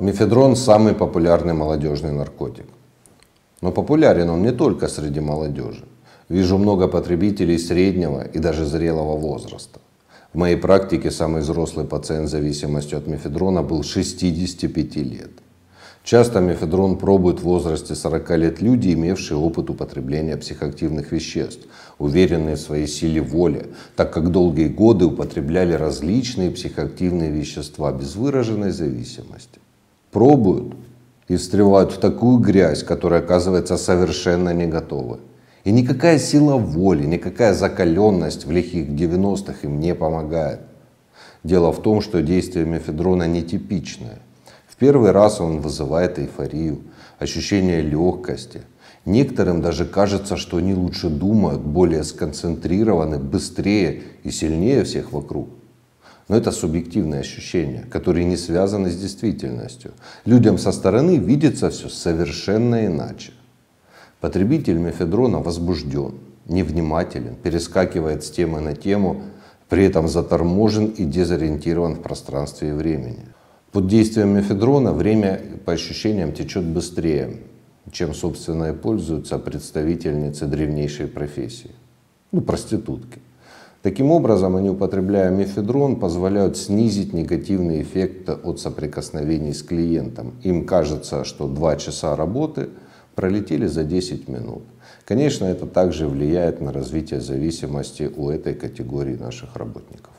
Мефедрон – самый популярный молодежный наркотик. Но популярен он не только среди молодежи. Вижу много потребителей среднего и даже зрелого возраста. В моей практике самый взрослый пациент с зависимостью от мефедрона был 65 лет. Часто мефедрон пробуют в возрасте 40 лет люди, имевшие опыт употребления психоактивных веществ, уверенные в своей силе воли, так как долгие годы употребляли различные психоактивные вещества без выраженной зависимости пробуют и встревают в такую грязь, которая оказывается совершенно не готова. И никакая сила воли, никакая закаленность в лихих 90-х им не помогает. Дело в том, что действие мефедрона нетипичное. В первый раз он вызывает эйфорию, ощущение легкости. Некоторым даже кажется, что они лучше думают, более сконцентрированы, быстрее и сильнее всех вокруг. Но это субъективные ощущения, которые не связаны с действительностью. Людям со стороны видится все совершенно иначе. Потребитель мефедрона возбужден, невнимателен, перескакивает с темы на тему, при этом заторможен и дезориентирован в пространстве и времени. Под действием мефедрона время по ощущениям течет быстрее, чем, собственно, и пользуются представительницы древнейшей профессии. Ну, проститутки. Таким образом, они, употребляя мефедрон, позволяют снизить негативные эффекты от соприкосновений с клиентом. Им кажется, что 2 часа работы пролетели за 10 минут. Конечно, это также влияет на развитие зависимости у этой категории наших работников.